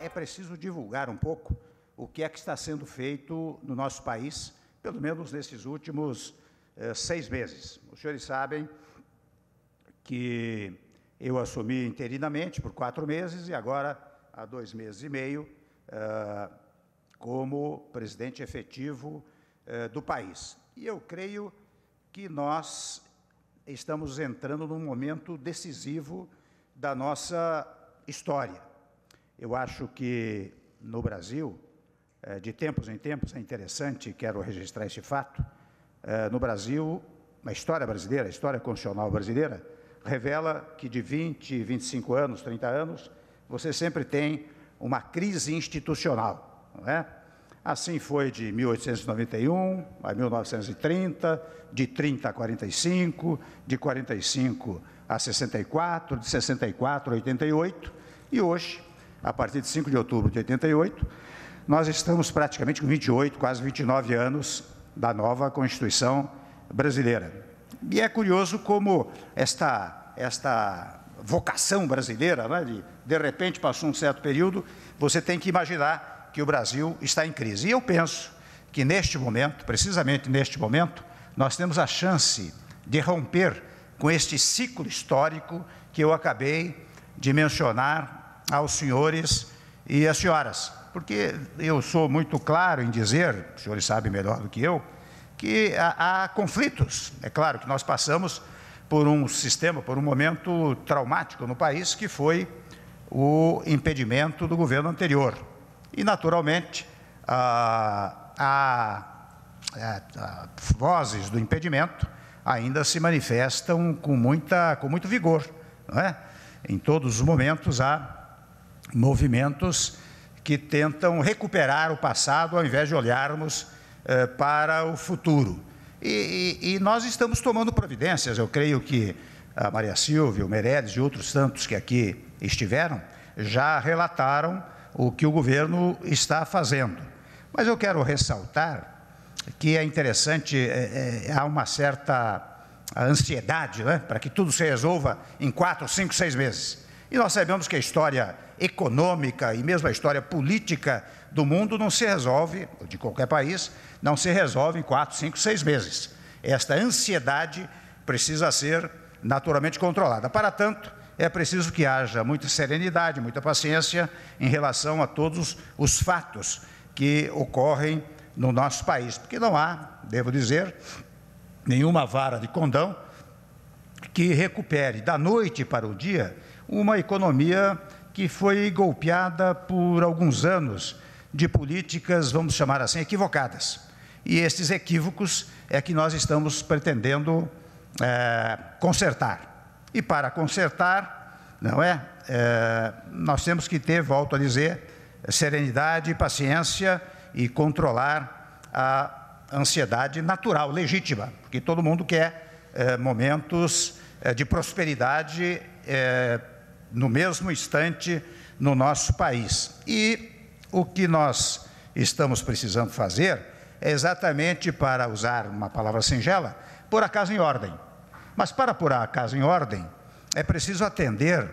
É preciso divulgar um pouco o que é que está sendo feito no nosso país, pelo menos nesses últimos eh, seis meses. Os senhores sabem que eu assumi interinamente por quatro meses e agora, há dois meses e meio, eh, como presidente efetivo eh, do país. E eu creio que nós estamos entrando num momento decisivo da nossa história. Eu acho que no Brasil, eh, de tempos em tempos, é interessante, quero registrar esse fato, eh, no Brasil, a história brasileira, a história constitucional brasileira, revela que de 20, 25 anos, 30 anos, você sempre tem uma crise institucional é? Assim foi de 1891 a 1930, de 30 a 45, de 45 a 64, de 64 a 88, e hoje, a partir de 5 de outubro de 88, nós estamos praticamente com 28, quase 29 anos da nova Constituição brasileira. E é curioso como esta, esta vocação brasileira, né, de, de repente passou um certo período, você tem que imaginar que o Brasil está em crise. E eu penso que neste momento, precisamente neste momento, nós temos a chance de romper com este ciclo histórico que eu acabei de mencionar aos senhores e às senhoras. Porque eu sou muito claro em dizer, os senhores sabem melhor do que eu, que há, há conflitos. É claro que nós passamos por um sistema, por um momento traumático no país, que foi o impedimento do governo anterior. E, naturalmente, há vozes do impedimento ainda se manifestam com, muita, com muito vigor. Não é? Em todos os momentos há movimentos que tentam recuperar o passado ao invés de olharmos eh, para o futuro. E, e, e, nós estamos tomando providências. Eu creio que a Maria Silvia, o Meirelles e outros tantos que aqui estiveram já relataram o que o governo está fazendo. Mas eu quero ressaltar que é interessante, é, é, há uma certa ansiedade né, para que tudo se resolva em quatro, cinco, seis meses. E nós sabemos que a história econômica e mesmo a história política do mundo não se resolve, de qualquer país, não se resolve em quatro, cinco, seis meses. Esta ansiedade precisa ser naturalmente controlada. Para tanto, é preciso que haja muita serenidade, muita paciência em relação a todos os fatos que ocorrem no nosso país, porque não há, devo dizer, nenhuma vara de condão que recupere da noite para o dia uma economia que foi golpeada por alguns anos de políticas, vamos chamar assim, equivocadas. E esses equívocos é que nós estamos pretendendo é, consertar. E para consertar, não é? é nós temos que ter, volto a dizer, serenidade, paciência e controlar a ansiedade natural, legítima, porque todo mundo quer é, momentos é, de prosperidade é, no mesmo instante no nosso país. E o que nós estamos precisando fazer é exatamente para usar uma palavra singela, por acaso em ordem. Mas para pôr a casa em ordem, é preciso atender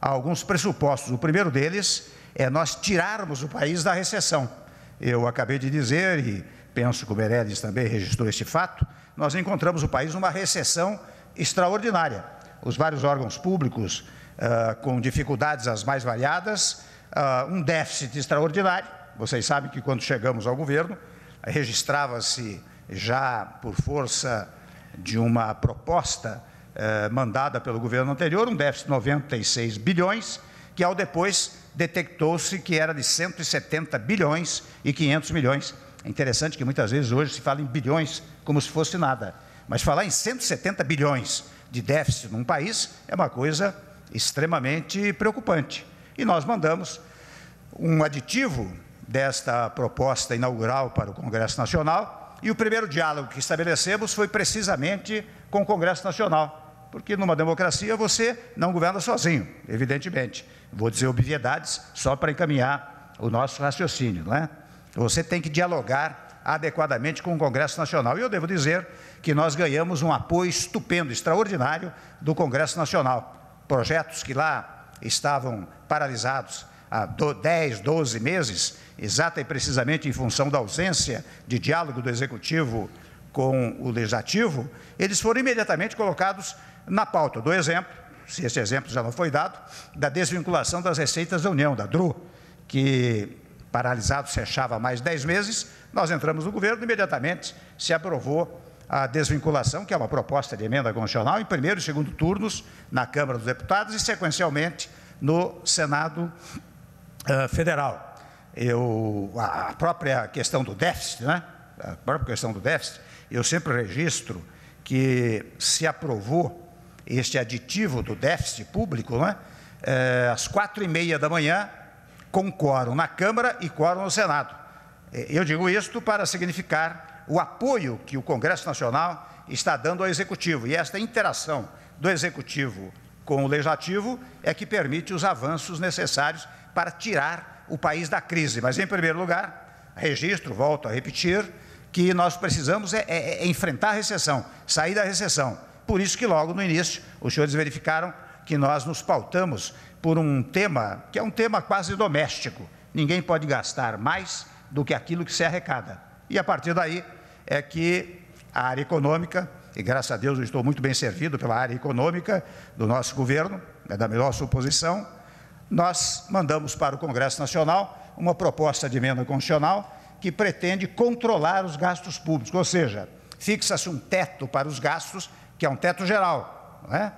a alguns pressupostos. O primeiro deles é nós tirarmos o país da recessão. Eu acabei de dizer, e penso que o Meirelles também registrou este fato, nós encontramos o país numa recessão extraordinária. Os vários órgãos públicos uh, com dificuldades as mais variadas, uh, um déficit extraordinário. Vocês sabem que quando chegamos ao governo, registrava-se já por força de uma proposta eh, mandada pelo governo anterior, um déficit de 96 bilhões, que ao depois detectou-se que era de 170 bilhões e 500 milhões. É interessante que muitas vezes hoje se fala em bilhões como se fosse nada, mas falar em 170 bilhões de déficit num país é uma coisa extremamente preocupante. E nós mandamos um aditivo desta proposta inaugural para o Congresso Nacional, e o primeiro diálogo que estabelecemos foi precisamente com o Congresso Nacional, porque numa democracia você não governa sozinho, evidentemente. Vou dizer obviedades só para encaminhar o nosso raciocínio, não é? Você tem que dialogar adequadamente com o Congresso Nacional. E eu devo dizer que nós ganhamos um apoio estupendo, extraordinário do Congresso Nacional. Projetos que lá estavam paralisados há 10, 12 meses, exata e precisamente em função da ausência de diálogo do Executivo com o Legislativo, eles foram imediatamente colocados na pauta. do exemplo, se esse exemplo já não foi dado, da desvinculação das receitas da União, da DRU, que paralisado se achava há mais de 10 meses, nós entramos no governo imediatamente se aprovou a desvinculação, que é uma proposta de emenda constitucional, em primeiro e segundo turnos na Câmara dos Deputados e, sequencialmente, no Senado ah, federal. Eu, a própria questão do déficit, né? a própria questão do déficit, eu sempre registro que se aprovou este aditivo do déficit público, né? É, às quatro e meia da manhã, com quórum na Câmara e quórum no Senado. Eh, eu digo isto para significar o apoio que o Congresso Nacional está dando ao Executivo e esta interação do Executivo com o legislativo é que permite os avanços necessários para tirar o país da crise. Mas, em primeiro lugar, registro, volto a repetir, que nós precisamos é, é, é enfrentar a recessão, sair da recessão. Por isso que logo no início os senhores verificaram que nós nos pautamos por um tema que é um tema quase doméstico. Ninguém pode gastar mais do que aquilo que se arrecada. E a partir daí é que a área econômica e graças a Deus eu estou muito bem servido pela área econômica do nosso governo, é da melhor suposição, nós mandamos para o Congresso Nacional uma proposta de emenda constitucional que pretende controlar os gastos públicos, ou seja, fixa-se um teto para os gastos, que é um teto geral, é?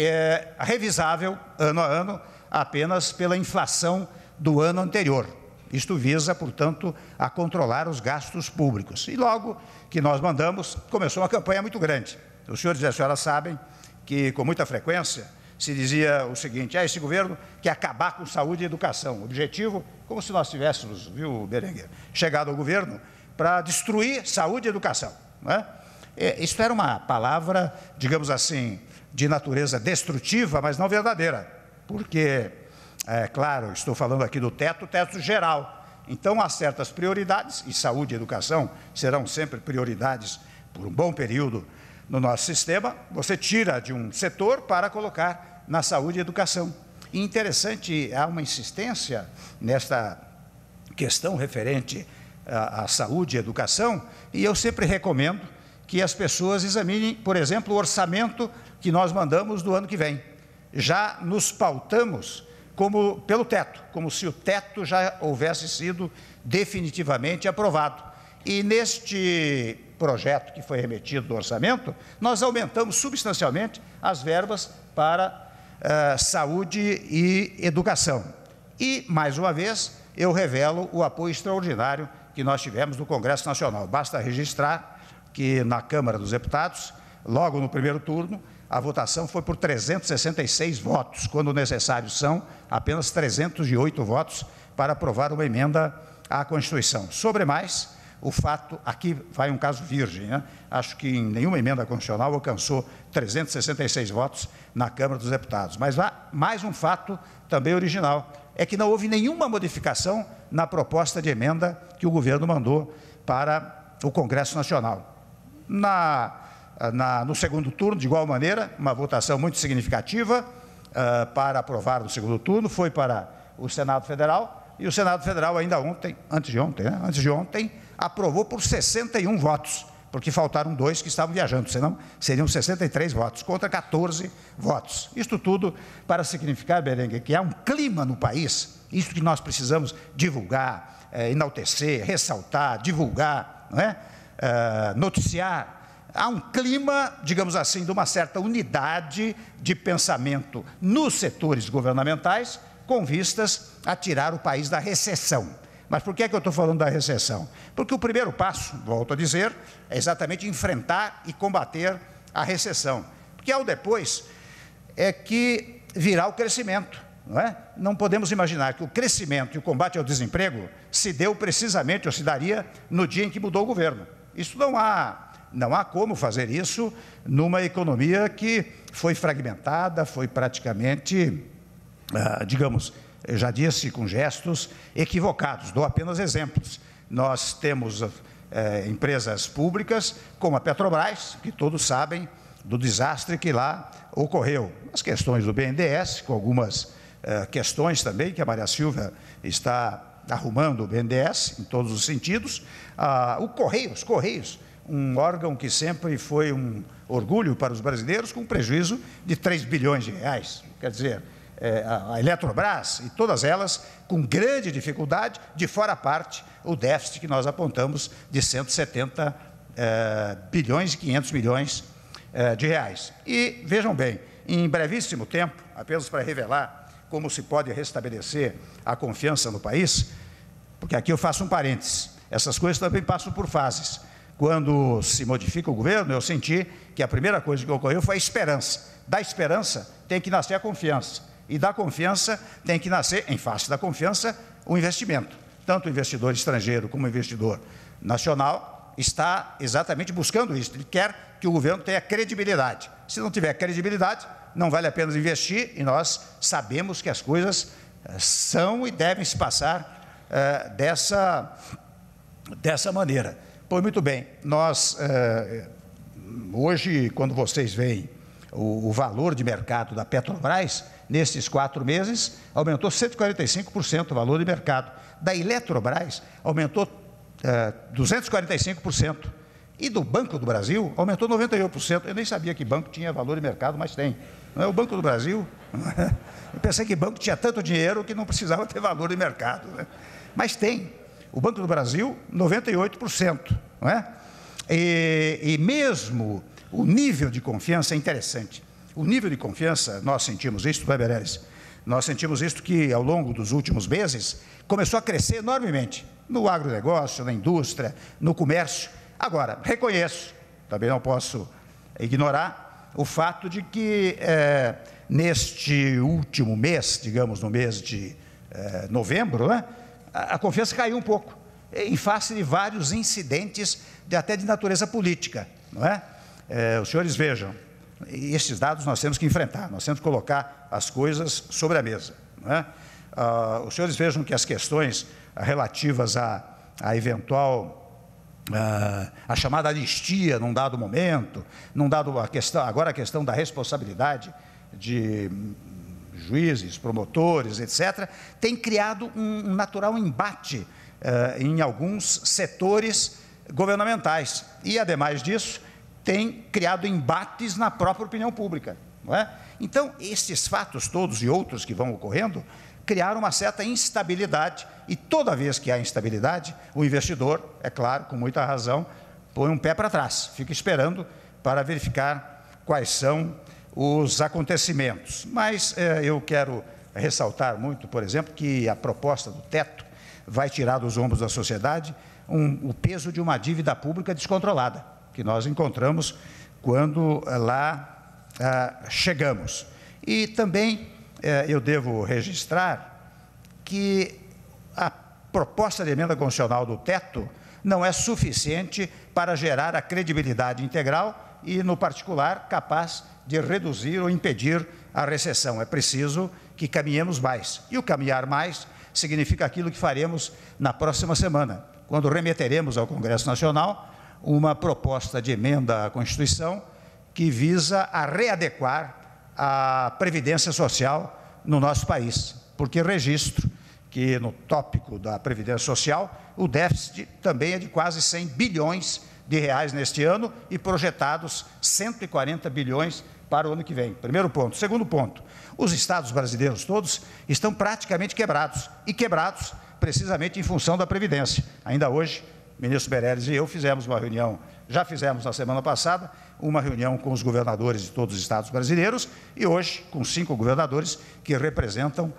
É revisável ano a ano apenas pela inflação do ano anterior. Isto visa, portanto, a controlar os gastos públicos. E logo que nós mandamos, começou uma campanha muito grande. Os senhores e as senhoras sabem que, com muita frequência, se dizia o seguinte: ah, esse governo quer acabar com saúde e educação. O Objetivo, como se nós tivéssemos, viu, Berenguer, chegado ao governo para destruir saúde e educação. Não é? é isso era uma palavra, digamos assim, de natureza destrutiva, mas não verdadeira, porque, é claro, estou falando aqui do teto, teto geral então, há certas prioridades, e saúde e educação serão sempre prioridades por um bom período no nosso sistema. Você tira de um setor para colocar na saúde e educação. E interessante, há uma insistência nesta questão referente à, à saúde e educação, e eu sempre recomendo que as pessoas examinem, por exemplo, o orçamento que nós mandamos do ano que vem. Já nos pautamos como pelo teto, como se o teto já houvesse sido definitivamente aprovado. E neste projeto que foi remetido do orçamento, nós aumentamos substancialmente as verbas para uh, saúde e educação. E, mais uma vez, eu revelo o apoio extraordinário que nós tivemos no Congresso Nacional. Basta registrar que na Câmara dos Deputados, logo no primeiro turno, a votação foi por 366 votos, quando necessários são apenas 308 votos para aprovar uma emenda à Constituição. Sobre mais, o fato, aqui vai um caso virgem, né? acho que em nenhuma emenda constitucional alcançou 366 votos na Câmara dos Deputados. Mas há mais um fato também original, é que não houve nenhuma modificação na proposta de emenda que o governo mandou para o Congresso Nacional. Na na, no segundo turno, de igual maneira, uma votação muito significativa uh, para aprovar no segundo turno, foi para o Senado Federal, e o Senado Federal ainda ontem, antes de ontem, né? antes de ontem, aprovou por 61 votos, porque faltaram dois que estavam viajando, senão seriam 63 votos, contra 14 votos. Isto tudo para significar, Berengue, que há um clima no país, isso que nós precisamos divulgar, é, enaltecer, ressaltar, divulgar, não é? Ah, noticiar, há um clima, digamos assim, de uma certa unidade de pensamento nos setores governamentais, com vistas a tirar o país da recessão. Mas por que, é que eu estou falando da recessão? Porque o primeiro passo, volto a dizer, é exatamente enfrentar e combater a recessão. Porque ao depois é que virá o crescimento. Não, é? não podemos imaginar que o crescimento e o combate ao desemprego se deu precisamente, ou se daria, no dia em que mudou o governo. Isso não há não há como fazer isso numa economia que foi fragmentada, foi praticamente, ah, digamos, eu já disse, com gestos equivocados. Dou apenas exemplos. Nós temos ah, eh, empresas públicas, como a Petrobras, que todos sabem do desastre que lá ocorreu. As questões do BNDES, com algumas eh, questões também que a Maria Silva está arrumando o BNDES em todos os sentidos. Ah, o Correios, Correios, um órgão que sempre foi um orgulho para os brasileiros, com um prejuízo de 3 bilhões de reais. Quer dizer, é, a Eletrobras e todas elas com grande dificuldade, de fora a parte o déficit que nós apontamos de 170 é, bilhões e 500 milhões é, de reais. E vejam bem, em brevíssimo tempo, apenas para revelar como se pode restabelecer a confiança no país, porque aqui eu faço um parênteses, essas coisas também passam por fases quando se modifica o governo, eu senti que a primeira coisa que ocorreu foi a esperança. Da esperança tem que nascer a confiança. E da confiança tem que nascer, em face da confiança, o investimento. Tanto o investidor estrangeiro como o investidor nacional está exatamente buscando isso. Ele quer que o governo tenha credibilidade. Se não tiver credibilidade, não vale a pena investir e nós sabemos que as coisas eh, são e devem se passar eh, dessa, dessa maneira. Pois muito bem, nós, eh, hoje, quando vocês veem o, o, valor de mercado da Petrobras, nesses quatro meses, aumentou 145% o valor de mercado. Da Eletrobras, aumentou eh, 245%. E do Banco do Brasil, aumentou 91%. Eu nem sabia que banco tinha valor de mercado, mas tem. Não é o Banco do Brasil? Eu pensei que banco tinha tanto dinheiro que não precisava ter valor de mercado. Né? Mas tem. O Banco do Brasil, 98%. Não é? e, e mesmo o nível de confiança é interessante. O nível de confiança, nós sentimos isso, não é, Nós sentimos isso que, ao longo dos últimos meses, começou a crescer enormemente no agronegócio, na indústria, no comércio. Agora, reconheço, também não posso ignorar, o fato de que é, neste último mês, digamos no mês de eh, é, novembro, é? a, confiança caiu um pouco, eh, em face de vários incidentes, de, até de natureza política, não é? é os senhores vejam, esses dados nós temos que enfrentar, nós temos que colocar as coisas sobre a mesa. Não é? Ah, os senhores vejam que as questões relativas a, a eventual Uh, ah, a chamada anistia num dado momento, num dado a questão, agora a questão da responsabilidade de juízes, promotores, etc., tem criado um natural embate uh, em alguns setores governamentais. E, ademais disso, tem criado embates na própria opinião pública. Não é? Então, esses fatos todos e outros que vão ocorrendo criaram uma certa instabilidade. E toda vez que há instabilidade, o investidor, é claro, com muita razão, põe um pé para trás, fica esperando para verificar quais são os acontecimentos. Mas é, eu quero ressaltar muito, por exemplo, que a proposta do teto vai tirar dos ombros da sociedade um, o peso de uma dívida pública descontrolada, que nós encontramos quando eh, lá ah, chegamos. E também eh, eu devo registrar que a proposta de emenda constitucional do teto não é suficiente para gerar a credibilidade integral e, no particular, capaz de reduzir ou impedir a recessão. É preciso que caminhemos mais. E o caminhar mais significa aquilo que faremos na próxima semana, quando remeteremos ao Congresso Nacional uma proposta de emenda à Constituição que visa a readequar a previdência social no nosso país, porque registro que no tópico da previdência social o déficit também é de quase 100 bilhões de reais neste ano e projetados 140 bilhões para o ano que vem. Primeiro ponto. Segundo ponto, os estados brasileiros todos estão praticamente quebrados e quebrados precisamente em função da previdência. Ainda hoje, ministro Bereles e eu fizemos uma reunião, já fizemos na semana passada, uma reunião com os governadores de todos os estados brasileiros e hoje com cinco governadores que representam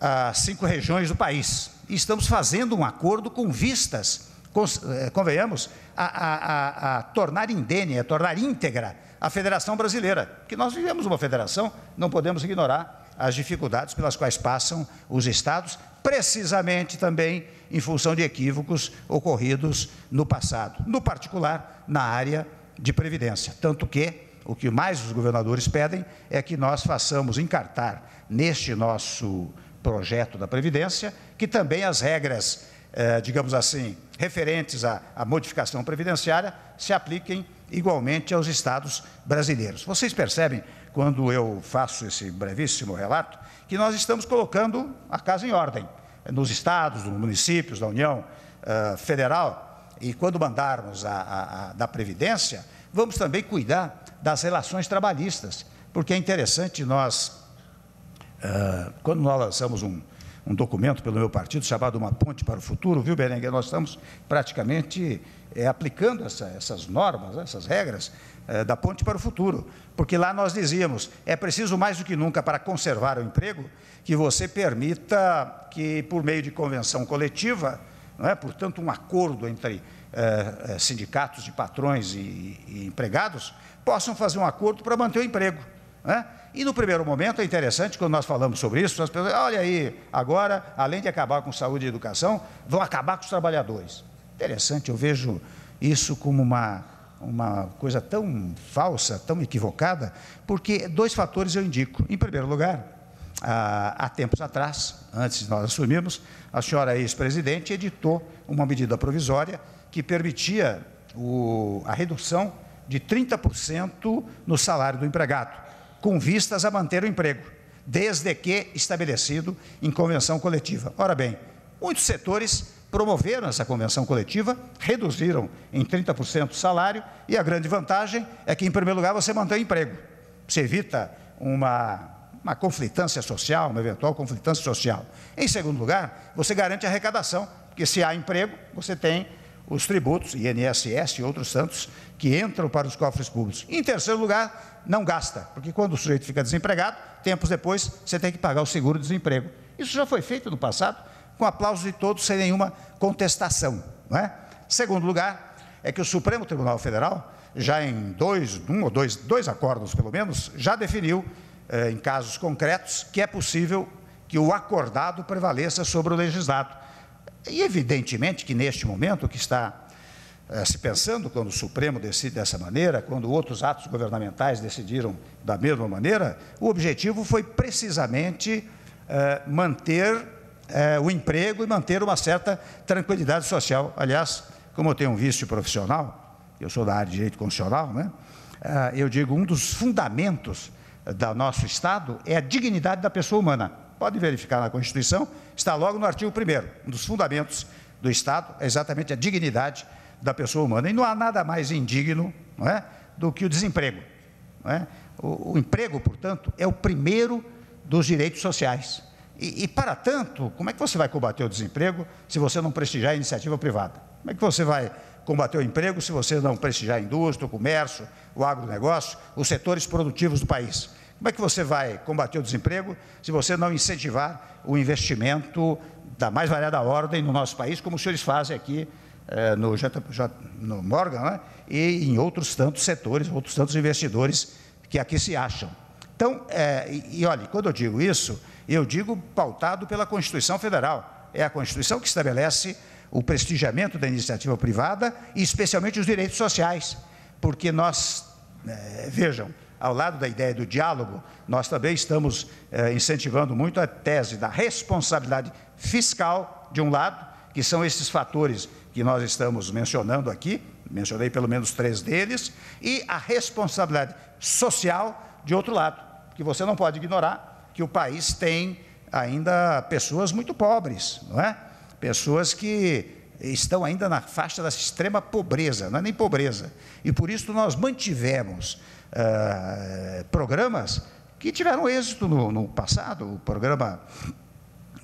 as ah, cinco regiões do país. E estamos fazendo um acordo com vistas eh, convenhamos, a, a, a, a tornar indene, a tornar íntegra a Federação Brasileira, que nós vivemos uma federação, não podemos ignorar as dificuldades pelas quais passam os estados, precisamente também em função de equívocos ocorridos no passado, no particular na área de previdência, tanto que o que mais os governadores pedem é que nós façamos encartar neste nosso projeto da Previdência que também as regras eh, digamos assim, referentes à, à modificação previdenciária, se apliquem igualmente aos estados brasileiros. Vocês percebem, quando eu faço esse brevíssimo relato, que nós estamos colocando a casa em ordem. Eh, nos estados, nos municípios, na União eh, Federal, e quando mandarmos a, a, a, da Previdência, vamos também cuidar das relações trabalhistas, porque é interessante nós, quando nós lançamos um, um documento pelo meu partido chamado Uma Ponte para o Futuro, viu, Berenguer? Nós estamos praticamente é, aplicando essa, essas normas, né, essas regras é, da Ponte para o Futuro, porque lá nós dizíamos, é preciso mais do que nunca para conservar o emprego, que você permita que, por meio de convenção coletiva, não é? portanto, um acordo entre é, sindicatos de patrões e, e empregados, possam fazer um acordo para manter o emprego. Né? E no primeiro momento é interessante, quando nós falamos sobre isso, as pessoas, olha aí, agora, além de acabar com saúde e educação, vão acabar com os trabalhadores. Interessante, eu vejo isso como uma, uma coisa tão falsa, tão equivocada, porque dois fatores eu indico. Em primeiro lugar, há tempos atrás, antes de nós assumirmos, a senhora ex-presidente editou uma medida provisória que permitia o, a redução de 30% no salário do empregado com vistas a manter o emprego, desde que estabelecido em convenção coletiva. Ora bem, muitos setores promoveram essa convenção coletiva, reduziram em 30% o salário e a grande vantagem é que, em primeiro lugar, você mantém o emprego. Você evita uma uma conflitância social, uma eventual conflitância social. Em segundo lugar, você garante arrecadação, porque se há emprego, você tem os tributos, INSS e outros tantos, que entram para os cofres públicos. Em terceiro lugar, não gasta, porque quando o sujeito fica desempregado, tempos depois você tem que pagar o seguro-desemprego. Isso já foi feito no passado, com aplauso de todos, sem nenhuma contestação. Não é? Segundo lugar, é que o Supremo Tribunal Federal, já em dois, um ou dois, dois acordos pelo menos, já definiu, eh, em casos concretos, que é possível que o acordado prevaleça sobre o legislado. E, evidentemente, que neste momento, o que está é, se pensando, quando o Supremo decide dessa maneira, quando outros atos governamentais decidiram da mesma maneira, o objetivo foi precisamente é, manter é, o emprego e manter uma certa tranquilidade social. Aliás, como eu tenho um vício profissional, eu sou da área de direito constitucional, né? eu digo, um dos fundamentos do nosso Estado é a dignidade da pessoa humana pode verificar na Constituição, está logo no artigo 1 um dos fundamentos do Estado, é exatamente a dignidade da pessoa humana. E não há nada mais indigno não é, do que o desemprego. É? O, o, emprego, portanto, é o primeiro dos direitos sociais. E, e, para tanto, como é que você vai combater o desemprego se você não prestigiar a iniciativa privada? Como é que você vai combater o emprego se você não prestigiar a indústria, o comércio, o agronegócio, os setores produtivos do país? Como é que você vai combater o desemprego se você não incentivar o investimento da mais variada ordem no nosso país, como os senhores fazem aqui eh, no, J, no, Morgan né? e em outros tantos setores, outros tantos investidores que aqui se acham? Então, eh, e, e olhe, quando eu digo isso, eu digo pautado pela Constituição Federal. É a Constituição que estabelece o prestigiamento da iniciativa privada e especialmente os direitos sociais, porque nós, eh, vejam, ao lado da ideia do diálogo, nós também estamos eh, incentivando muito a tese da responsabilidade fiscal, de um lado, que são esses fatores que nós estamos mencionando aqui, mencionei pelo menos três deles, e a responsabilidade social, de outro lado, que você não pode ignorar que o país tem ainda pessoas muito pobres, não é? Pessoas que estão ainda na faixa da extrema pobreza, não é nem pobreza. E por isso nós mantivemos eh, programas que tiveram êxito no, no passado. O programa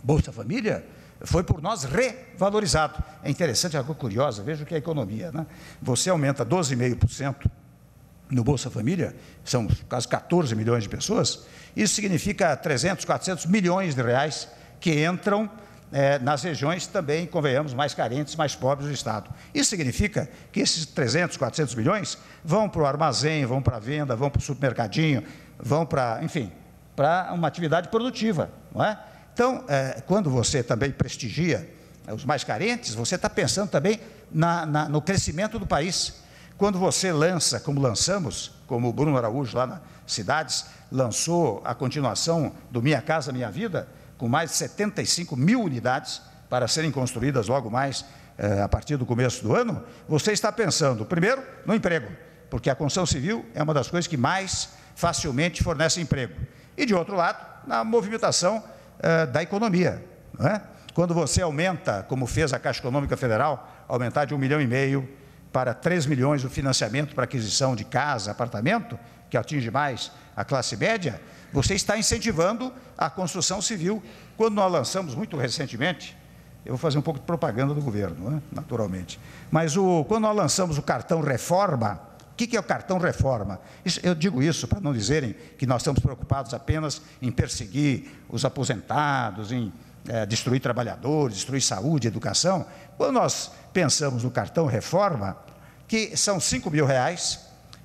Bolsa Família foi por nós revalorizado. É interessante, é uma coisa curiosa, veja o que é economia. Né? Você aumenta 12,5% no Bolsa Família, são quase 14 milhões de pessoas, isso significa 300, 400 milhões de reais que entram é, nas regiões também, convenhamos, mais carentes, mais pobres do Estado. Isso significa que esses 300, 400 milhões vão para o armazém, vão para a venda, vão para o supermercadinho, vão para, enfim, para uma atividade produtiva, não é? Então, é, quando você também prestigia é, os mais carentes, você está pensando também na, na, no crescimento do país. Quando você lança, como lançamos, como o Bruno Araújo lá na Cidades, lançou a continuação do Minha Casa Minha Vida, com mais de 75 mil unidades para serem construídas logo mais eh, a partir do começo do ano, você está pensando, primeiro, no emprego, porque a construção civil é uma das coisas que mais facilmente fornece emprego. E, de outro lado, na movimentação eh, da economia. Não é? Quando você aumenta, como fez a Caixa Econômica Federal, aumentar de um milhão e meio para 3 milhões o financiamento para aquisição de casa, apartamento, que atinge mais a classe média, você está incentivando a construção civil. Quando nós lançamos, muito recentemente, eu vou fazer um pouco de propaganda do governo, né? naturalmente. Mas o, quando nós lançamos o cartão reforma, o que, é o cartão reforma? Isso, eu digo isso para não dizerem que nós estamos preocupados apenas em perseguir os aposentados, em é, destruir trabalhadores, destruir saúde, educação. Quando nós pensamos no cartão reforma, que são 5 mil reais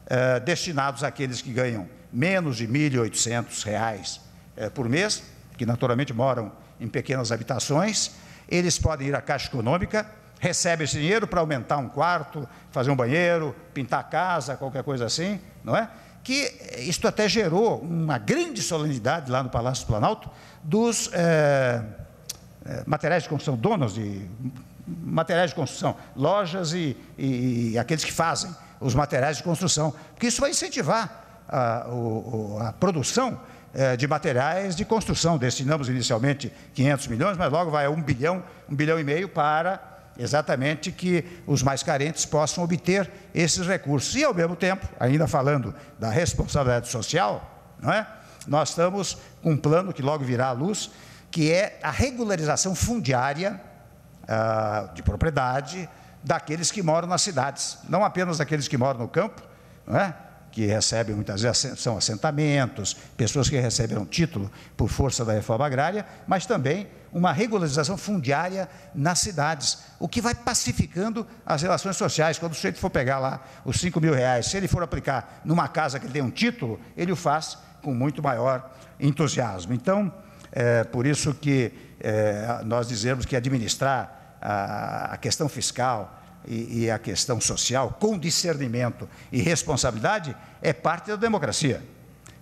é, destinados àqueles que ganham menos de R$ 1.800 é, por mês, que naturalmente moram em pequenas habitações, eles podem ir à Caixa Econômica, recebem esse dinheiro para aumentar um quarto, fazer um banheiro, pintar a casa, qualquer coisa assim, não é? Que eh, isto até gerou uma grande solenidade lá no Palácio do Planalto dos é, materiais de construção, donos de materiais de construção, lojas e, e, e aqueles que fazem os materiais de construção, porque isso vai incentivar a, o, a produção é, de materiais de construção. Destinamos inicialmente 500 milhões, mas logo vai a 1 bilhão, 1 bilhão e meio para exatamente que os mais carentes possam obter esses recursos. E, ao mesmo tempo, ainda falando da responsabilidade social, não é? nós estamos com um plano que logo virá à luz, que é a regularização fundiária ah, de propriedade daqueles que moram nas cidades, não apenas daqueles que moram no campo, não é? que recebem muitas vezes são assentamentos, pessoas que recebem um título por força da reforma agrária, mas também uma regularização fundiária nas cidades, o que vai pacificando as relações sociais. Quando o sujeito for pegar lá os 5 mil reais, se ele for aplicar numa casa que tem um título, ele o faz com muito maior entusiasmo. Então, é por isso que é, nós dizemos que administrar a, a questão fiscal, e, e a questão social com discernimento e responsabilidade é parte da democracia.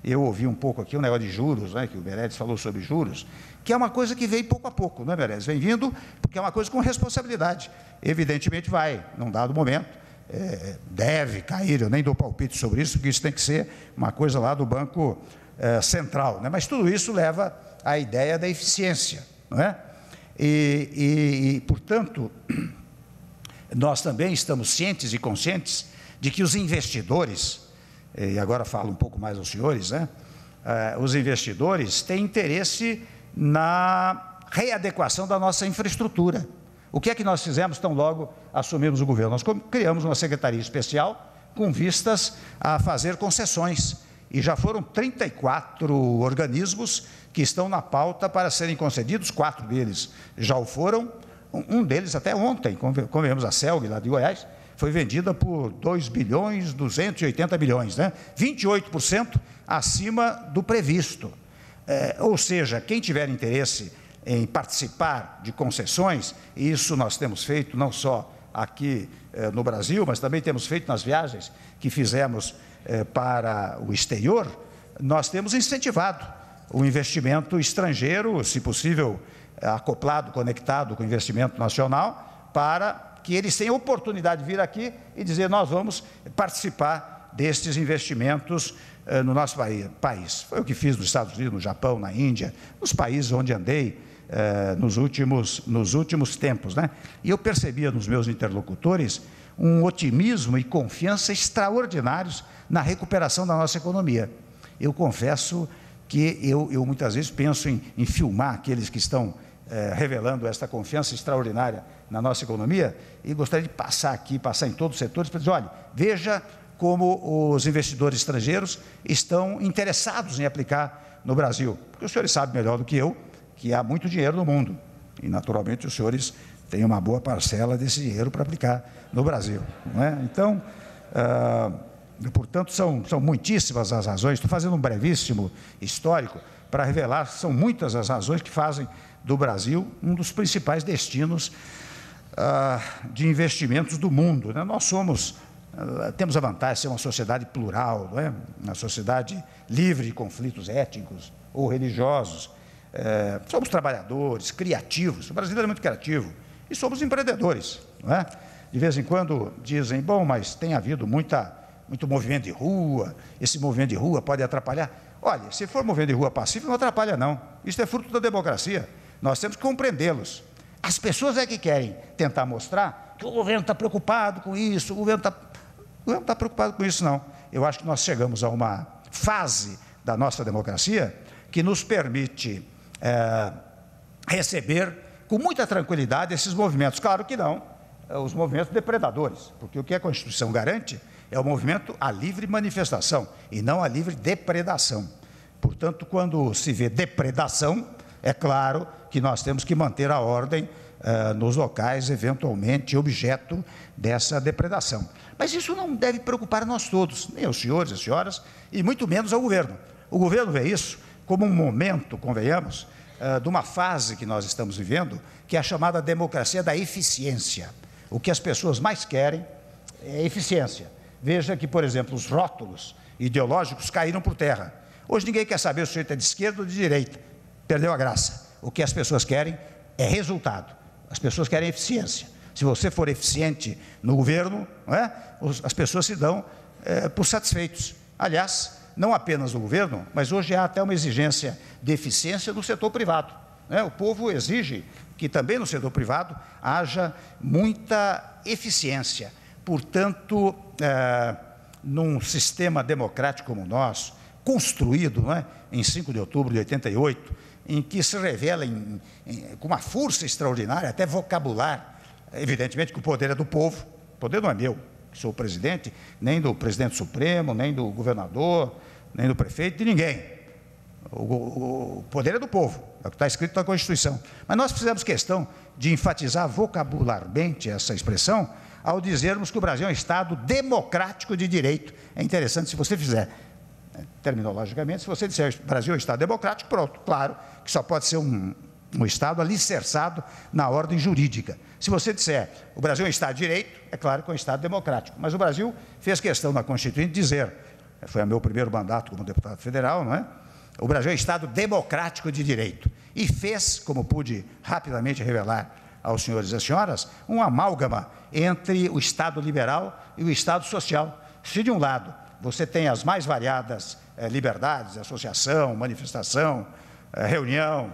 Eu ouvi um pouco aqui o um negócio de juros, né, que o Meredes falou sobre juros, que é uma coisa que vem pouco a pouco, não é, Meredes? Vem vindo, porque é uma coisa com responsabilidade. Evidentemente vai, num dado momento, é, deve cair, eu nem dou palpite sobre isso, porque isso tem que ser uma coisa lá do Banco é, Central. Né? Mas tudo isso leva à ideia da eficiência. Não é? e, e, e portanto, nós também estamos cientes e conscientes de que os investidores, eh, e agora falo um pouco mais aos senhores, né? Eh, os investidores têm interesse na readequação da nossa infraestrutura. O que é que nós fizemos tão logo assumimos o governo? Nós criamos uma secretaria especial com vistas a fazer concessões. E já foram 34 organismos que estão na pauta para serem concedidos, quatro deles já o foram, um deles, até ontem, vemos a CELG lá de Goiás, foi vendida por 2 bilhões 280 milhões, né? 28% acima do previsto. É, ou seja, quem tiver interesse em participar de concessões, e isso nós temos feito não só aqui é, no Brasil, mas também temos feito nas viagens que fizemos é, para o exterior, nós temos incentivado o investimento estrangeiro, se possível é, acoplado, conectado com o investimento nacional, para que eles tenham oportunidade de vir aqui e dizer: nós vamos participar destes investimentos eh, no nosso país. Foi o que fiz nos Estados Unidos, no Japão, na Índia, nos países onde andei eh, nos, últimos, nos últimos tempos. Né? E eu percebia nos meus interlocutores um otimismo e confiança extraordinários na recuperação da nossa economia. Eu confesso que eu, eu muitas vezes penso em, em filmar aqueles que estão é, revelando esta confiança extraordinária na nossa economia e gostaria de passar aqui, passar em todos os setores, para dizer: olha, veja como os investidores estrangeiros estão interessados em aplicar no Brasil. Porque os senhores sabem melhor do que eu que há muito dinheiro no mundo e, naturalmente, os senhores têm uma boa parcela desse dinheiro para aplicar no Brasil. Não é? Então, ah, portanto, são, são muitíssimas as razões. Estou fazendo um brevíssimo histórico para revelar, são muitas as razões que fazem do Brasil, um dos principais destinos ah, de investimentos do mundo. Né? Nós somos, ah, temos a vantagem de ser uma sociedade plural, não é? uma sociedade livre de conflitos étnicos ou religiosos. É, somos trabalhadores, criativos, o brasileiro é muito criativo, e somos empreendedores. Não é? De vez em quando dizem, bom, mas tem havido muita, muito movimento de rua, esse movimento de rua pode atrapalhar. Olha, se for movimento de rua passivo, não atrapalha, não. Isso é fruto da democracia. Nós temos que compreendê-los. As pessoas é que querem tentar mostrar que o governo está preocupado com isso, o governo está o não está preocupado com isso, não. Eu acho que nós chegamos a uma fase da nossa democracia que nos permite é, receber com muita tranquilidade esses movimentos. Claro que não, eh, os movimentos depredadores, porque o que a Constituição garante é o movimento à livre manifestação e não à livre depredação. Portanto, quando se vê depredação, é claro que nós temos que manter a ordem eh, nos locais, eventualmente, objeto dessa depredação. Mas isso não deve preocupar nós todos, nem os senhores e senhoras, e muito menos ao governo. O governo vê isso como um momento, convenhamos, eh, de uma fase que nós estamos vivendo, que é a chamada democracia da eficiência. O que as pessoas mais querem é eficiência. Veja que, por exemplo, os rótulos ideológicos caíram por terra. Hoje ninguém quer saber se o sujeito é de esquerda ou de direita. Perdeu a graça. O que as pessoas querem é resultado. As pessoas querem eficiência. Se você for eficiente no governo, é? as pessoas se dão é, por satisfeitos. Aliás, não apenas no governo, mas hoje há até uma exigência de eficiência do setor privado. Né? O povo exige que também no setor privado haja muita eficiência. Portanto, é, num sistema democrático como o nosso, construído é? em 5 de outubro de 88, em que se revela em, em, com uma força extraordinária, até vocabular. Evidentemente que o poder é do povo, o poder não é meu, que sou o presidente, nem do presidente supremo, nem do governador, nem do prefeito, de ninguém. O, o, o poder é do povo, é o que está escrito na Constituição. Mas nós fizemos questão de enfatizar vocabularmente essa expressão ao dizermos que o Brasil é um Estado democrático de direito. É interessante, se você fizer né, terminologicamente, se você disser Brasil é um Estado democrático, pronto, claro que só pode ser um, um Estado alicerçado na ordem jurídica. Se você disser o Brasil é um Estado de direito, é claro que é um Estado democrático. Mas o Brasil fez questão na Constituinte dizer, né, foi o meu primeiro mandato como deputado federal, não é? O Brasil é um Estado democrático de direito. E fez, como pude rapidamente revelar aos senhores e senhoras, um amálgama entre o Estado liberal e o Estado social. Se de um lado você tem as mais variadas é, liberdades, associação, manifestação, é, reunião,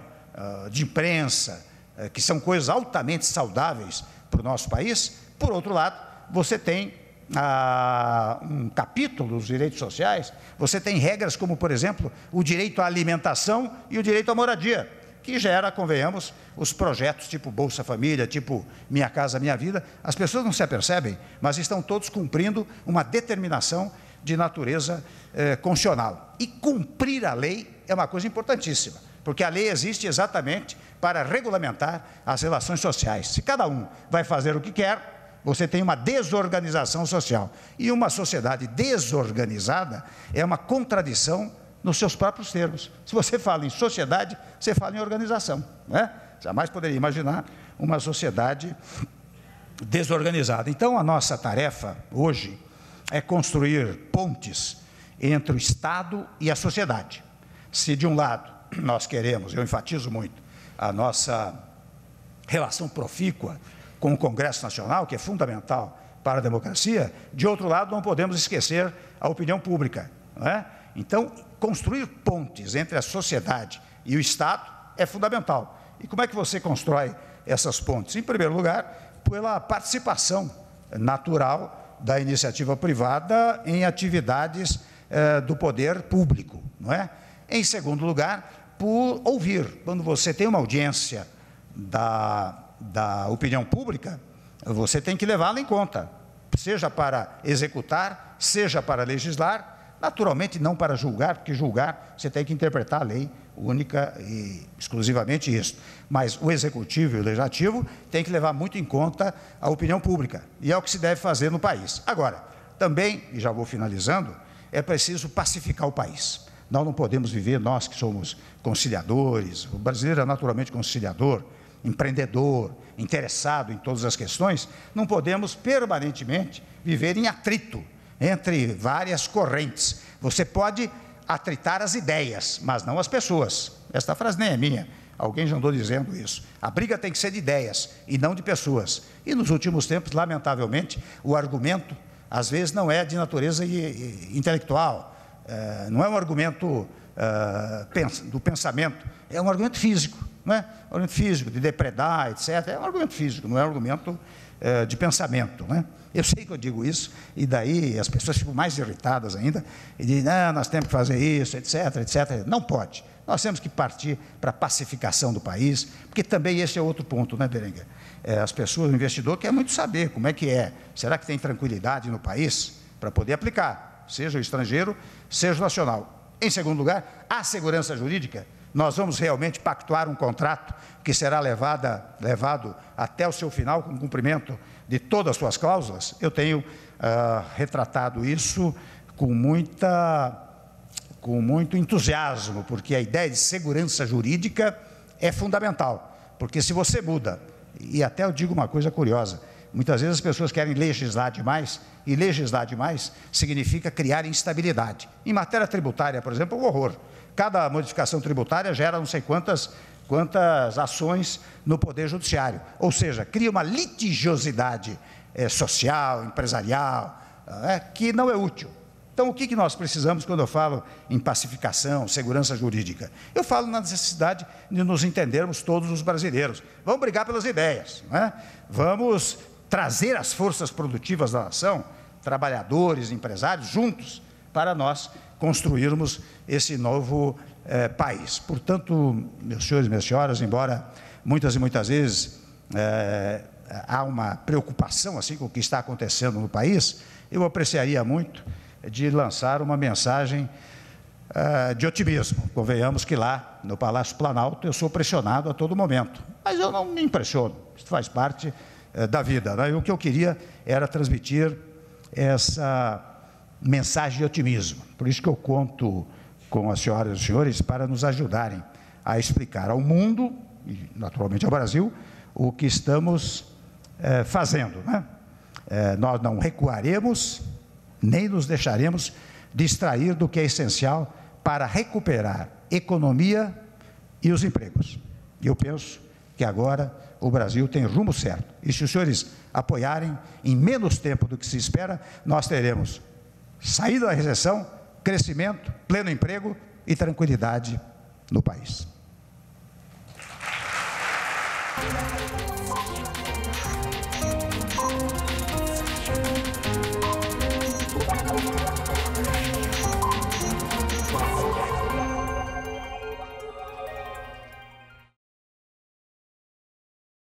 é, de imprensa, eh, que são coisas altamente saudáveis para o nosso país. Por outro lado, você tem ah, um capítulo dos direitos sociais, você tem regras como, por exemplo, o direito à alimentação e o direito à moradia, que gera, convenhamos, os projetos tipo Bolsa Família, tipo Minha Casa Minha Vida. As pessoas não se apercebem, mas estão todos cumprindo uma determinação de natureza eh, constitucional. E cumprir a lei é uma coisa importantíssima, porque a lei existe exatamente para regulamentar as relações sociais. Se cada um vai fazer o que quer, você tem uma desorganização social. E uma sociedade desorganizada é uma contradição nos seus próprios termos. Se você fala em sociedade, você fala em organização. Né? Jamais poderia imaginar uma sociedade desorganizada. Então, a nossa tarefa hoje é construir pontes entre o Estado e a sociedade. Se de um lado nós queremos, eu enfatizo muito, a nossa relação profícua com o Congresso Nacional, que é fundamental para a democracia, de outro lado não podemos esquecer a opinião pública. É? Então, construir pontes entre a sociedade e o Estado é fundamental. E como é que você constrói essas pontes? Em primeiro lugar, pela participação natural da iniciativa privada em atividades eh, do poder público, não é? Em segundo lugar, por ouvir. Quando você tem uma audiência da, da opinião pública, você tem que levá-la em conta, seja para executar, seja para legislar, naturalmente não para julgar, porque julgar você tem que interpretar a lei única e exclusivamente isso. Mas o executivo e o legislativo têm que levar muito em conta a opinião pública, e é o que se deve fazer no país. Agora, também, e já vou finalizando, é preciso pacificar o país. Nós não podemos viver, nós que somos conciliadores, o brasileiro é naturalmente conciliador, empreendedor, interessado em todas as questões, não podemos permanentemente viver em atrito entre várias correntes. Você pode atritar as ideias, mas não as pessoas. Esta frase nem é minha. Alguém já andou dizendo isso. A briga tem que ser de ideias e não de pessoas. E nos últimos tempos, lamentavelmente, o argumento às vezes não é de natureza intelectual, eh, não é um argumento eh, do pensamento, é um argumento físico. Não né? é? Um argumento físico, de depredar, etc. É um argumento físico, não é um argumento é, de pensamento. Não é? Eu sei que eu digo isso, e daí as pessoas ficam mais irritadas ainda, e dizem, ah, nós temos que fazer isso, etc, etc. Não pode. Nós temos que partir para a pacificação do país, porque também esse é outro ponto, né, Berenguer? É, as pessoas, o investidor quer muito saber como é que é. Será que tem tranquilidade no país para poder aplicar, seja o estrangeiro, seja o nacional? Em segundo lugar, a segurança jurídica nós vamos realmente pactuar um contrato que será levada, levado até o seu final, com cumprimento de todas as suas cláusulas? Eu tenho uh, retratado isso com muita com muito entusiasmo, porque a ideia de segurança jurídica é fundamental. Porque se você muda, e até eu digo uma coisa curiosa, Muitas vezes as pessoas querem legislar demais, e legislar demais significa criar instabilidade. Em matéria tributária, por exemplo, é um horror. Cada modificação tributária gera não sei quantas, quantas ações no Poder Judiciário. Ou seja, cria uma litigiosidade é, social, empresarial, eh, é, que não é útil. Então, o que, que nós precisamos quando eu falo em pacificação, segurança jurídica? Eu falo na necessidade de nos entendermos todos os brasileiros. Vamos brigar pelas ideias, né? vamos trazer as forças produtivas da nação, trabalhadores, empresários, juntos, para nós construirmos esse novo eh, país. Portanto, meus senhores e minhas senhoras, embora muitas e muitas vezes eh, há uma preocupação assim com o que está acontecendo no país, eu apreciaria muito de lançar uma mensagem eh, de otimismo. Convenhamos que lá, no Palácio Planalto, eu sou pressionado a todo momento, mas eu não me impressiono, isso faz parte eh, da vida. Né? E o que eu queria era transmitir essa mensagem de otimismo. Por isso que eu conto com as senhoras e os senhores para nos ajudarem a explicar ao mundo, e naturalmente ao Brasil, o que estamos é, fazendo. Né? É, nós não recuaremos, nem nos deixaremos distrair do que é essencial para recuperar economia e os empregos. E eu penso que agora o Brasil tem rumo certo. E se os senhores apoiarem, em menos tempo do que se espera, nós teremos saída da recessão, crescimento, pleno emprego e tranquilidade no país.